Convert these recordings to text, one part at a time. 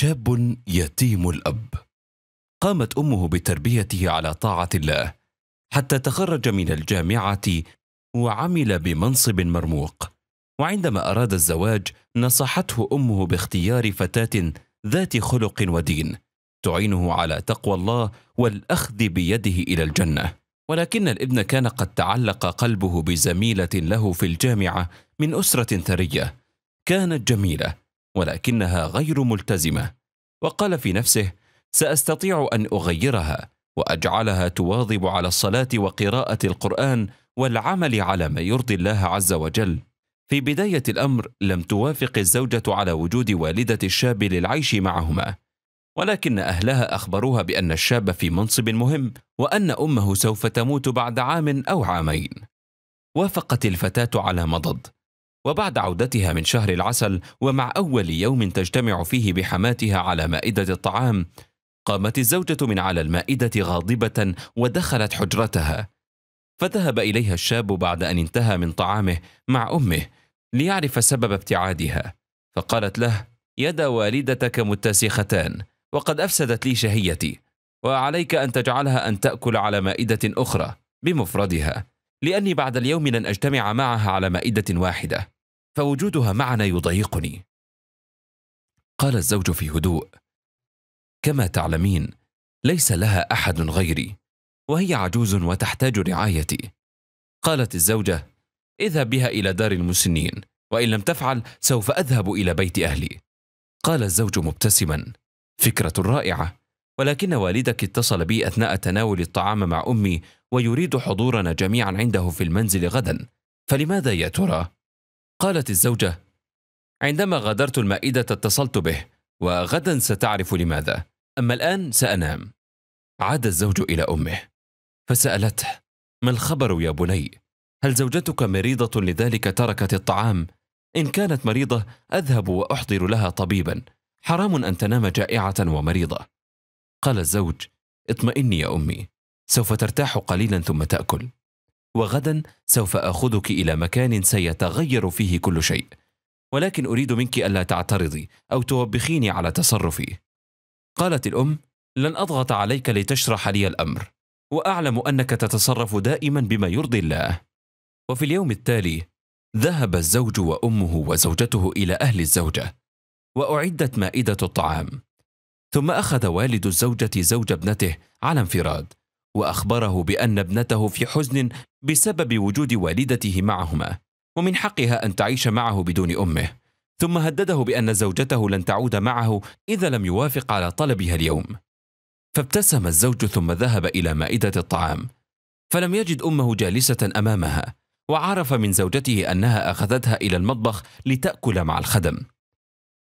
شاب يتيم الاب قامت امه بتربيته على طاعه الله حتى تخرج من الجامعه وعمل بمنصب مرموق وعندما اراد الزواج نصحته امه باختيار فتاه ذات خلق ودين تعينه على تقوى الله والاخذ بيده الى الجنه ولكن الابن كان قد تعلق قلبه بزميله له في الجامعه من اسره ثريه كانت جميله ولكنها غير ملتزمه وقال في نفسه ساستطيع ان اغيرها واجعلها تواظب على الصلاه وقراءه القران والعمل على ما يرضي الله عز وجل في بدايه الامر لم توافق الزوجه على وجود والده الشاب للعيش معهما ولكن اهلها اخبروها بان الشاب في منصب مهم وان امه سوف تموت بعد عام او عامين وافقت الفتاه على مضض وبعد عودتها من شهر العسل ومع أول يوم تجتمع فيه بحماتها على مائدة الطعام قامت الزوجة من على المائدة غاضبة ودخلت حجرتها فذهب إليها الشاب بعد أن انتهى من طعامه مع أمه ليعرف سبب ابتعادها فقالت له يدا والدتك متسختان وقد أفسدت لي شهيتي وعليك أن تجعلها أن تأكل على مائدة أخرى بمفردها لأني بعد اليوم لن أجتمع معها على مائدة واحدة فوجودها معنا يضايقني قال الزوج في هدوء كما تعلمين ليس لها أحد غيري وهي عجوز وتحتاج رعايتي قالت الزوجة اذهب بها إلى دار المسنين وإن لم تفعل سوف أذهب إلى بيت أهلي قال الزوج مبتسما فكرة رائعة ولكن والدك اتصل بي أثناء تناول الطعام مع أمي ويريد حضورنا جميعا عنده في المنزل غدا فلماذا يا ترى؟ قالت الزوجة عندما غادرت المائدة اتصلت به وغدا ستعرف لماذا أما الآن سأنام عاد الزوج إلى أمه فسألته ما الخبر يا بني؟ هل زوجتك مريضة لذلك تركت الطعام؟ إن كانت مريضة أذهب وأحضر لها طبيبا حرام أن تنام جائعة ومريضة قال الزوج اطمئني يا أمي سوف ترتاح قليلا ثم تأكل وغدا سوف آخذك إلى مكان سيتغير فيه كل شيء ولكن أريد منك ألا تعترضي أو توبخيني على تصرفي قالت الأم لن أضغط عليك لتشرح لي الأمر وأعلم أنك تتصرف دائما بما يرضي الله وفي اليوم التالي ذهب الزوج وأمه وزوجته إلى أهل الزوجة وأعدت مائدة الطعام ثم أخذ والد الزوجة زوج ابنته على انفراد وأخبره بأن ابنته في حزن بسبب وجود والدته معهما ومن حقها أن تعيش معه بدون أمه ثم هدده بأن زوجته لن تعود معه إذا لم يوافق على طلبها اليوم فابتسم الزوج ثم ذهب إلى مائدة الطعام فلم يجد أمه جالسة أمامها وعرف من زوجته أنها أخذتها إلى المطبخ لتأكل مع الخدم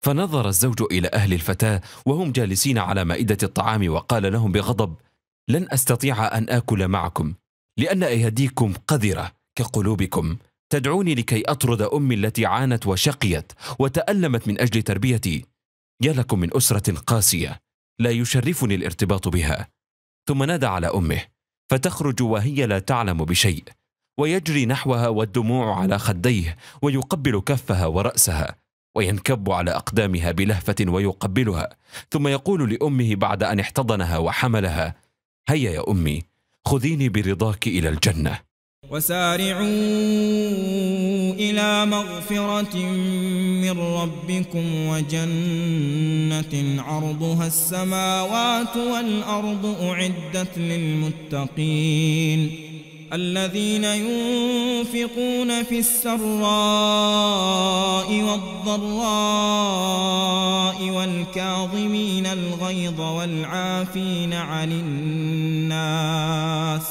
فنظر الزوج إلى أهل الفتاة وهم جالسين على مائدة الطعام وقال لهم بغضب لن أستطيع أن آكل معكم لأن أيديكم قذرة كقلوبكم تدعوني لكي أطرد أمي التي عانت وشقيت وتألمت من أجل تربيتي يا لكم من أسرة قاسية لا يشرفني الارتباط بها ثم نادى على أمه فتخرج وهي لا تعلم بشيء ويجري نحوها والدموع على خديه ويقبل كفها ورأسها وينكب على أقدامها بلهفة ويقبلها ثم يقول لأمه بعد أن احتضنها وحملها هيا يا أمي خذيني برضاك إلى الجنة وسارعوا إلى مغفرة من ربكم وجنة عرضها السماوات والأرض أعدت للمتقين الذين ينفقون في السراء والضراء والكاظمين الغيظ والعافين عن الناس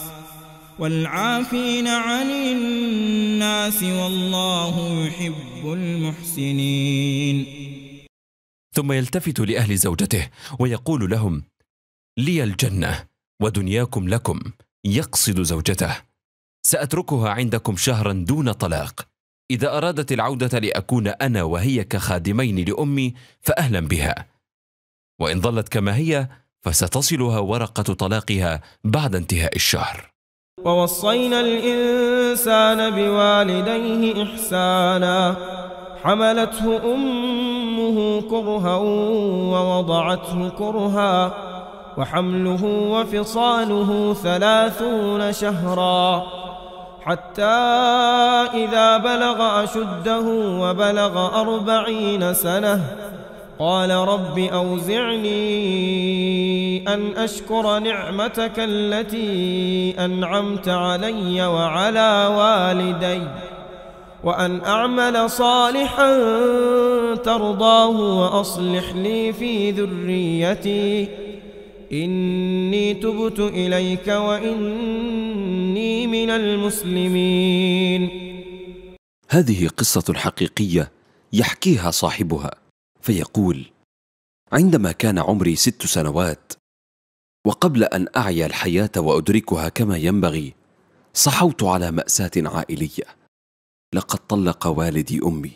والعافين عن الناس والله يحب المحسنين ثم يلتفت لأهل زوجته ويقول لهم لي الجنة ودنياكم لكم يقصد زوجته سأتركها عندكم شهرا دون طلاق إذا أرادت العودة لأكون أنا وهي كخادمين لأمي فأهلا بها وإن ظلت كما هي فستصلها ورقة طلاقها بعد انتهاء الشهر ووصينا الإنسان بوالديه إحسانا حملته أمه كرها ووضعته كرها وحمله وفصاله ثلاثون شهرا حتى إذا بلغ أشده وبلغ أربعين سنة قال رب أوزعني أن أشكر نعمتك التي أنعمت علي وعلى والدي وأن أعمل صالحا ترضاه وأصلح لي في ذريتي إني تبت إليك وإني من المسلمين هذه قصة حقيقية يحكيها صاحبها فيقول عندما كان عمري ست سنوات وقبل أن أعي الحياة وأدركها كما ينبغي صحوت على مأساة عائلية لقد طلق والدي أمي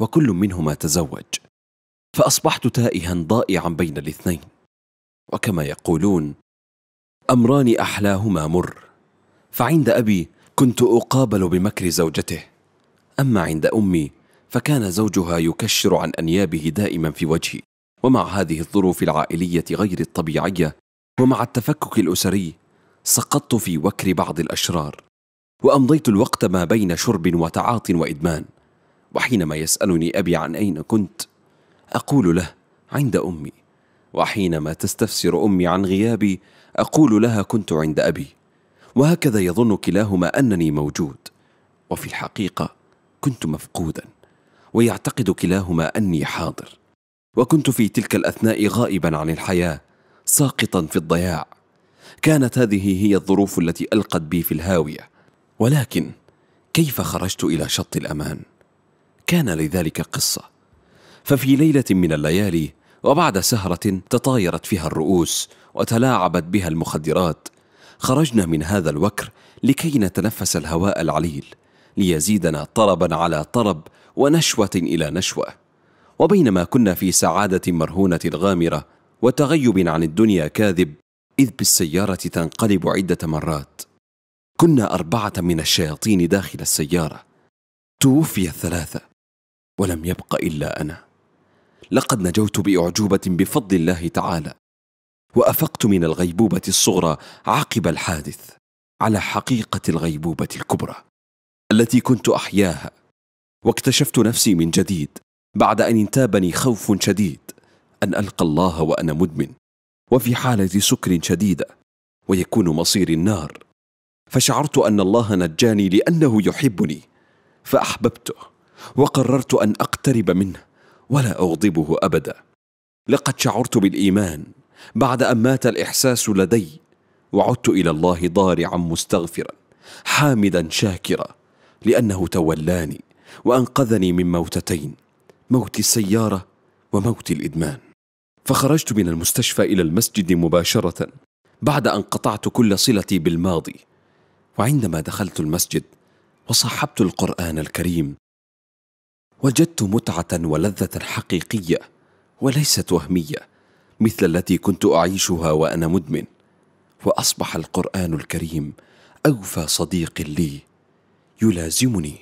وكل منهما تزوج فأصبحت تائها ضائعا بين الاثنين وكما يقولون امران احلاهما مر فعند ابي كنت اقابل بمكر زوجته اما عند امي فكان زوجها يكشر عن انيابه دائما في وجهي ومع هذه الظروف العائليه غير الطبيعيه ومع التفكك الاسري سقطت في وكر بعض الاشرار وامضيت الوقت ما بين شرب وتعاط وادمان وحينما يسالني ابي عن اين كنت اقول له عند امي وحينما تستفسر امي عن غيابي اقول لها كنت عند ابي وهكذا يظن كلاهما انني موجود وفي الحقيقه كنت مفقودا ويعتقد كلاهما اني حاضر وكنت في تلك الاثناء غائبا عن الحياه ساقطا في الضياع كانت هذه هي الظروف التي القت بي في الهاويه ولكن كيف خرجت الى شط الامان كان لذلك قصه ففي ليله من الليالي وبعد سهرة تطايرت فيها الرؤوس وتلاعبت بها المخدرات خرجنا من هذا الوكر لكي نتنفس الهواء العليل ليزيدنا طربا على طرب ونشوة إلى نشوة وبينما كنا في سعادة مرهونة غامرة وتغيب عن الدنيا كاذب إذ بالسيارة تنقلب عدة مرات كنا أربعة من الشياطين داخل السيارة توفي الثلاثة ولم يبق إلا أنا لقد نجوت باعجوبه بفضل الله تعالى وافقت من الغيبوبه الصغرى عقب الحادث على حقيقه الغيبوبه الكبرى التي كنت احياها واكتشفت نفسي من جديد بعد ان انتابني خوف شديد ان القى الله وانا مدمن وفي حاله سكر شديده ويكون مصيري النار فشعرت ان الله نجاني لانه يحبني فاحببته وقررت ان اقترب منه ولا اغضبه ابدا لقد شعرت بالايمان بعد ان مات الاحساس لدي وعدت الى الله ضارعا مستغفرا حامدا شاكرا لانه تولاني وانقذني من موتتين موت السياره وموت الادمان فخرجت من المستشفى الى المسجد مباشره بعد ان قطعت كل صلتي بالماضي وعندما دخلت المسجد وصاحبت القران الكريم وجدت متعه ولذه حقيقيه وليست وهميه مثل التي كنت اعيشها وانا مدمن واصبح القران الكريم اوفى صديق لي يلازمني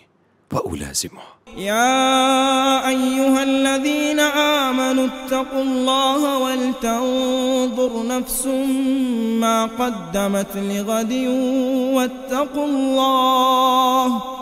والازمه يا ايها الذين امنوا اتقوا الله ولتنظر نفس ما قدمت لغد واتقوا الله